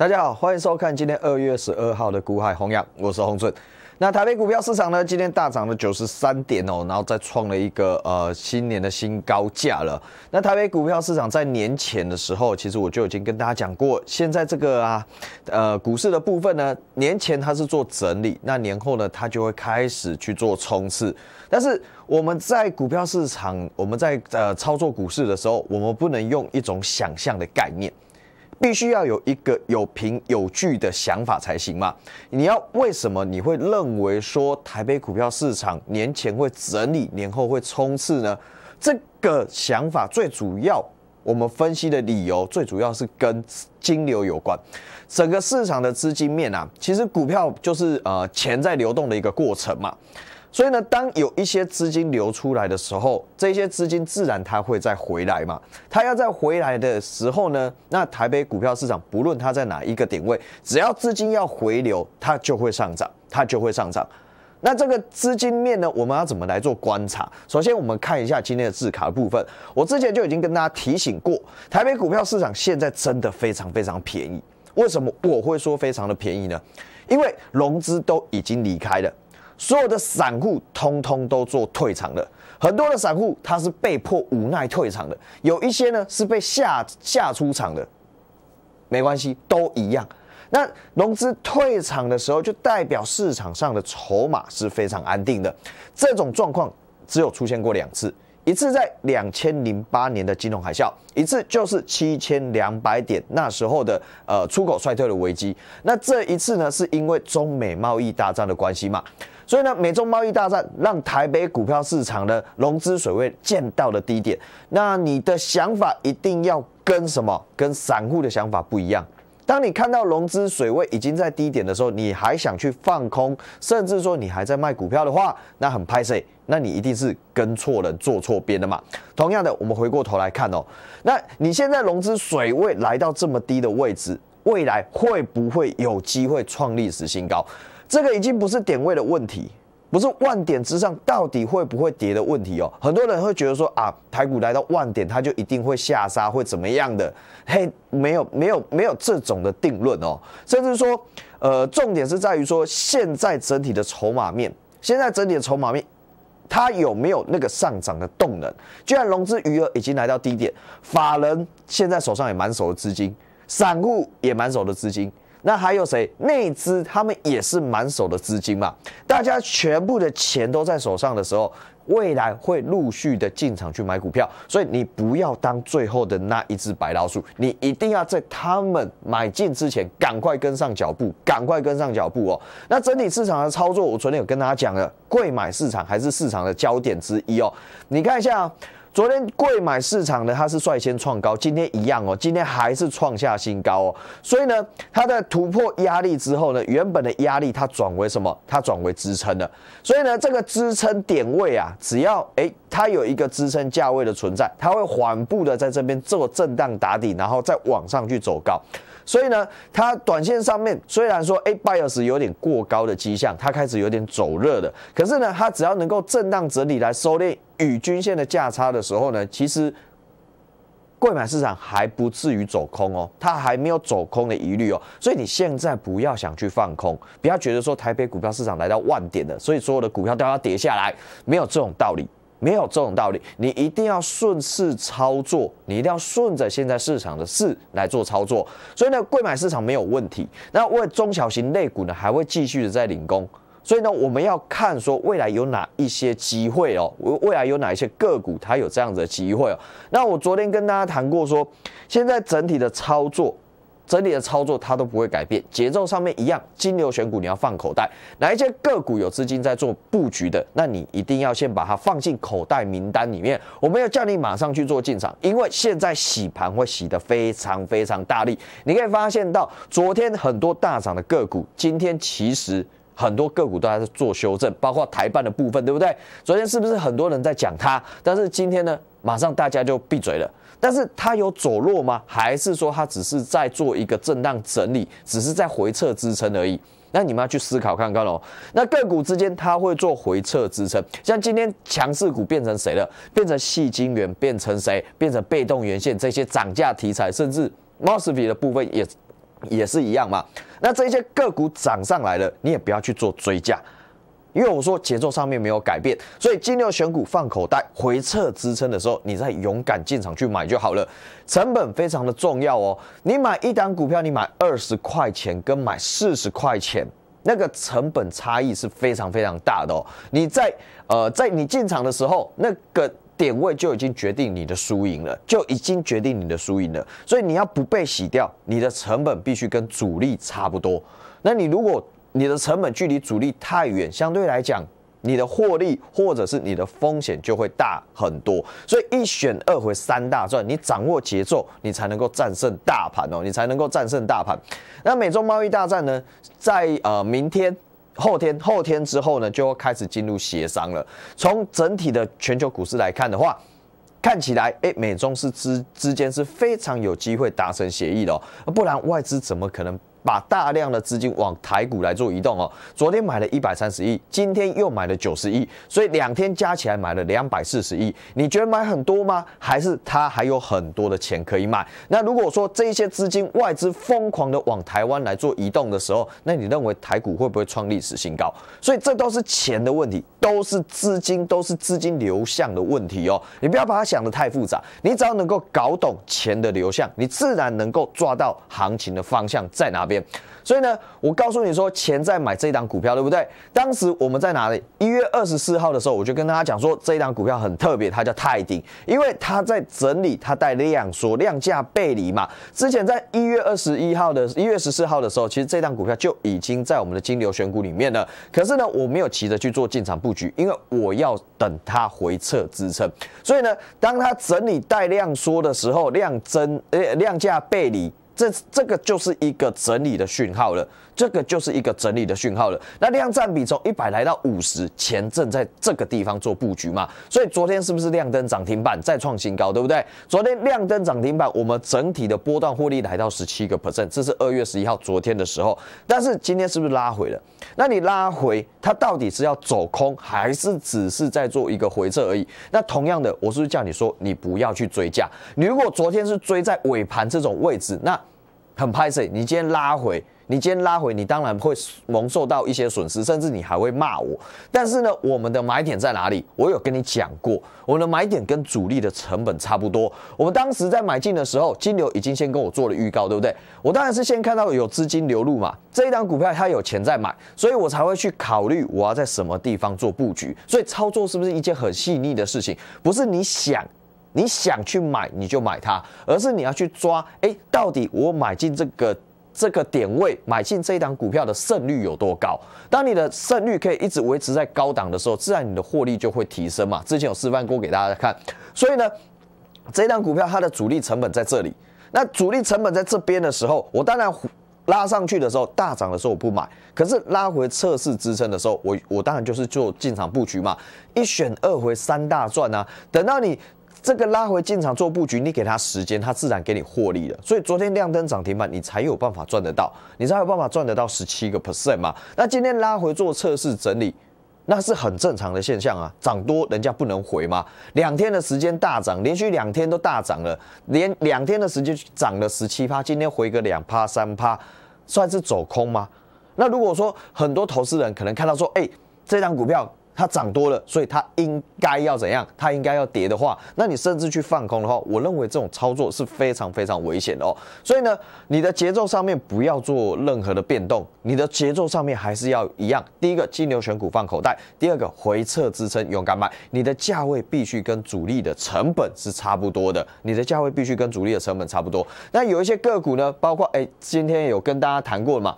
大家好，欢迎收看今天二月十二号的《股海弘洋》，我是洪顺。那台北股票市场呢，今天大涨了九十三点哦，然后再创了一个呃新年的新高价了。那台北股票市场在年前的时候，其实我就已经跟大家讲过，现在这个啊呃股市的部分呢，年前它是做整理，那年后呢，它就会开始去做冲刺。但是我们在股票市场，我们在呃操作股市的时候，我们不能用一种想象的概念。必须要有一个有凭有据的想法才行嘛？你要为什么你会认为说台北股票市场年前会整理，年后会冲刺呢？这个想法最主要，我们分析的理由最主要是跟金流有关。整个市场的资金面啊，其实股票就是呃钱在流动的一个过程嘛。所以呢，当有一些资金流出来的时候，这些资金自然它会再回来嘛。它要再回来的时候呢，那台北股票市场不论它在哪一个点位，只要资金要回流，它就会上涨，它就会上涨。那这个资金面呢，我们要怎么来做观察？首先，我们看一下今天的字卡部分。我之前就已经跟大家提醒过，台北股票市场现在真的非常非常便宜。为什么我会说非常的便宜呢？因为融资都已经离开了。所有的散户通通都做退场了，很多的散户他是被迫无奈退场的，有一些呢是被吓吓出场的，没关系，都一样。那融资退场的时候，就代表市场上的筹码是非常安定的。这种状况只有出现过两次，一次在两千零八年的金融海啸，一次就是七千两百点那时候的呃出口衰退的危机。那这一次呢，是因为中美贸易大战的关系嘛。所以呢，美中贸易大战让台北股票市场的融资水位见到了低点。那你的想法一定要跟什么？跟散户的想法不一样。当你看到融资水位已经在低点的时候，你还想去放空，甚至说你还在卖股票的话，那很拍谁？那你一定是跟错人、做错边的嘛。同样的，我们回过头来看哦，那你现在融资水位来到这么低的位置，未来会不会有机会创历史新高？这个已经不是点位的问题，不是万点之上到底会不会跌的问题哦。很多人会觉得说啊，台股来到万点，它就一定会下杀，会怎么样的？嘿，没有没有没有这种的定论哦。甚至说，呃，重点是在于说，现在整体的筹码面，现在整体的筹码面，它有没有那个上涨的动能？既然融资余额已经来到低点，法人现在手上也满手的资金，散户也满手的资金。那还有谁？内资他们也是满手的资金嘛。大家全部的钱都在手上的时候，未来会陆续的进场去买股票，所以你不要当最后的那一只白老鼠，你一定要在他们买进之前赶快跟上脚步，赶快跟上脚步哦。那整体市场的操作，我昨天有跟大家讲了，贵买市场还是市场的焦点之一哦。你看一下。昨天贵买市场呢，它是率先创高，今天一样哦，今天还是创下新高哦，所以呢，它的突破压力之后呢，原本的压力它转为什么？它转为支撑了，所以呢，这个支撑点位啊，只要哎。它有一个支撑价位的存在，它会缓步的在这边做震荡打底，然后再往上去走高。所以呢，它短线上面虽然说 A b i o s 有点过高的迹象，它开始有点走热了。可是呢，它只要能够震荡整理来收敛与均线的价差的时候呢，其实贵买市场还不至于走空哦，它还没有走空的疑虑哦。所以你现在不要想去放空，不要觉得说台北股票市场来到万点的，所以所有的股票都要跌下来，没有这种道理。没有这种道理，你一定要顺势操作，你一定要顺着现在市场的势来做操作。所以呢，贵买市场没有问题，那为中小型类股呢还会继续的在领工。所以呢，我们要看说未来有哪一些机会哦，未来有哪一些个股它有这样子的机会哦。那我昨天跟大家谈过说，现在整体的操作。整体的操作它都不会改变，节奏上面一样。金牛选股你要放口袋，哪一些个股有资金在做布局的，那你一定要先把它放进口袋名单里面。我没有叫你马上去做进场，因为现在洗盘会洗得非常非常大力。你可以发现到，昨天很多大涨的个股，今天其实很多个股都在做修正，包括台办的部分，对不对？昨天是不是很多人在讲它？但是今天呢，马上大家就闭嘴了。但是它有走弱吗？还是说它只是在做一个震荡整理，只是在回撤支撑而已？那你们要去思考看看喽。那个股之间它会做回撤支撑，像今天强势股变成谁了？变成细晶元，变成谁？变成被动元件这些涨价题材，甚至 mo s f t 的部分也也是一样嘛？那这些个股涨上来了，你也不要去做追加。因为我说节奏上面没有改变，所以金牛选股放口袋回撤支撑的时候，你再勇敢进场去买就好了。成本非常的重要哦。你买一档股票，你买二十块钱跟买四十块钱，那个成本差异是非常非常大的哦。你在呃在你进场的时候，那个点位就已经决定你的输赢了，就已经决定你的输赢了。所以你要不被洗掉，你的成本必须跟主力差不多。那你如果你的成本距离主力太远，相对来讲，你的获利或者是你的风险就会大很多。所以一选二回三大赚，你掌握节奏，你才能够战胜大盘哦，你才能够战胜大盘。那美中贸易大战呢，在呃明天、后天、后天之后呢，就要开始进入协商了。从整体的全球股市来看的话，看起来哎，美中是之之间是非常有机会达成协议的哦，不然外资怎么可能？把大量的资金往台股来做移动哦，昨天买了一百三十亿，今天又买了九十亿，所以两天加起来买了两百四十亿。你觉得买很多吗？还是他还有很多的钱可以买？那如果说这些资金外资疯狂的往台湾来做移动的时候，那你认为台股会不会创历史新高？所以这都是钱的问题，都是资金，都是资金流向的问题哦。你不要把它想得太复杂，你只要能够搞懂钱的流向，你自然能够抓到行情的方向在哪。所以呢，我告诉你说，钱在买这一档股票，对不对？当时我们在哪里？一月二十四号的时候，我就跟大家讲说，这一档股票很特别，它叫泰鼎，因为它在整理，它带量缩，量价背离嘛。之前在一月二十一号的一月十四号的时候，其实这档股票就已经在我们的金牛选股里面了。可是呢，我没有急着去做进场布局，因为我要等它回撤支撑。所以呢，当它整理带量缩的时候，量增，呃，量价背离。这这个就是一个整理的讯号了。这个就是一个整理的讯号了。那量占比从一百来到五十，前正在这个地方做布局嘛，所以昨天是不是亮灯涨停板再创新高，对不对？昨天亮灯涨停板，我们整体的波段获利来到十七个 percent，这是二月十一号昨天的时候。但是今天是不是拉回了？那你拉回，它到底是要走空，还是只是在做一个回撤而已？那同样的，我是不是叫你说你不要去追价？你如果昨天是追在尾盘这种位置，那很拍摄你今天拉回。你今天拉回，你当然会蒙受到一些损失，甚至你还会骂我。但是呢，我们的买点在哪里？我有跟你讲过，我们的买点跟主力的成本差不多。我们当时在买进的时候，金流已经先跟我做了预告，对不对？我当然是先看到有资金流入嘛，这一档股票它有钱在买，所以我才会去考虑我要在什么地方做布局。所以操作是不是一件很细腻的事情？不是你想你想去买你就买它，而是你要去抓哎，到底我买进这个。这个点位买进这一档股票的胜率有多高？当你的胜率可以一直维持在高档的时候，自然你的获利就会提升嘛。之前有示范过给大家看。所以呢，这一档股票它的主力成本在这里。那主力成本在这边的时候，我当然拉上去的时候大涨的时候我不买，可是拉回测试支撑的时候，我我当然就是做进场布局嘛。一选二回三大赚啊！等到你。这个拉回进场做布局，你给它时间，它自然给你获利了。所以昨天亮灯涨停板，你才有办法赚得到，你才有办法赚得到十七个 percent 嘛。那今天拉回做测试整理，那是很正常的现象啊。涨多人家不能回吗？两天的时间大涨，连续两天都大涨了，连两天的时间涨了十七趴，今天回个两趴三趴，算是走空吗？那如果说很多投资人可能看到说，哎，这张股票。它涨多了，所以它应该要怎样？它应该要跌的话，那你甚至去放空的话，我认为这种操作是非常非常危险的哦。所以呢，你的节奏上面不要做任何的变动，你的节奏上面还是要一样。第一个，金牛选股放口袋；第二个，回撤支撑勇敢买。你的价位必须跟主力的成本是差不多的，你的价位必须跟主力的成本差不多。那有一些个股呢，包括哎，今天有跟大家谈过嘛？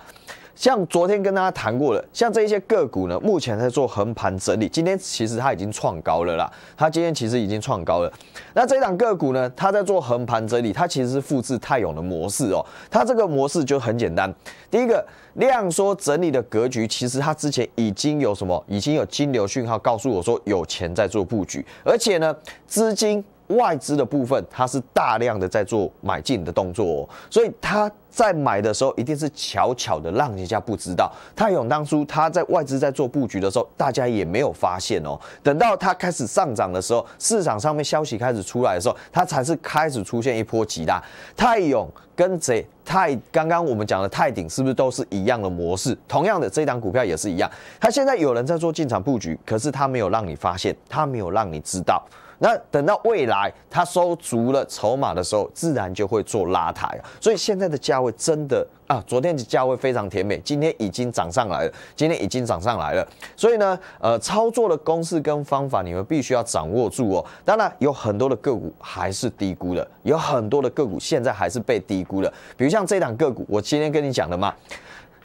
像昨天跟大家谈过的，像这一些个股呢，目前在做横盘整理。今天其实它已经创高了啦，它今天其实已经创高了。那这档个股呢，它在做横盘整理，它其实是复制泰永的模式哦。它这个模式就很简单，第一个量缩整理的格局，其实它之前已经有什么？已经有金流讯号告诉我说有钱在做布局，而且呢，资金外资的部分它是大量的在做买进的动作，所以它。在买的时候一定是悄悄的，让人家不知道。泰永当初他在外资在做布局的时候，大家也没有发现哦。等到它开始上涨的时候，市场上面消息开始出来的时候，它才是开始出现一波急拉。泰永跟这泰刚刚我们讲的泰鼎是不是都是一样的模式？同样的，这档股票也是一样。它现在有人在做进场布局，可是它没有让你发现，它没有让你知道。那等到未来它收足了筹码的时候，自然就会做拉抬。所以现在的价。会真的啊！昨天的价位非常甜美，今天已经涨上来了，今天已经涨上来了。所以呢，呃，操作的公式跟方法，你们必须要掌握住哦。当然，有很多的个股还是低估的，有很多的个股现在还是被低估的。比如像这档个股，我今天跟你讲的嘛，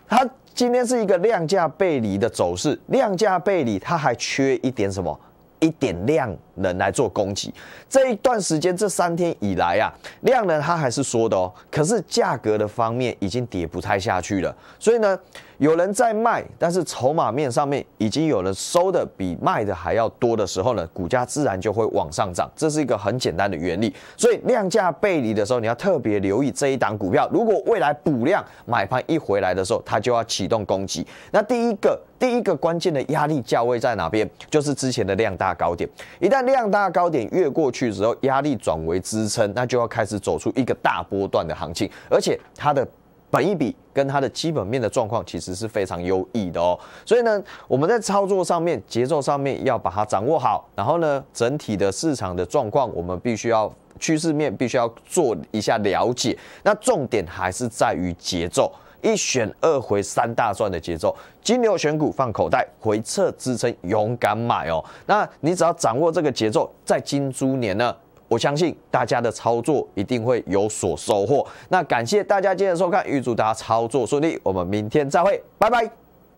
它今天是一个量价背离的走势，量价背离，它还缺一点什么？一点量。人来做供给，这一段时间这三天以来啊，量能它还是缩的哦，可是价格的方面已经跌不太下去了，所以呢，有人在卖，但是筹码面上面已经有人收的比卖的还要多的时候呢，股价自然就会往上涨，这是一个很简单的原理。所以量价背离的时候，你要特别留意这一档股票，如果未来补量买盘一回来的时候，它就要启动攻击。那第一个第一个关键的压力价位在哪边？就是之前的量大高点，一旦量大高点越过去之后，压力转为支撑，那就要开始走出一个大波段的行情，而且它的本一比跟它的基本面的状况其实是非常优异的哦。所以呢，我们在操作上面、节奏上面要把它掌握好，然后呢，整体的市场的状况我们必须要趋势面必须要做一下了解，那重点还是在于节奏。一选二回三大赚的节奏，金牛选股放口袋，回撤支撑勇敢买哦。那你只要掌握这个节奏，在金猪年呢，我相信大家的操作一定会有所收获。那感谢大家今天的收看，预祝大家操作顺利，我们明天再会，拜拜。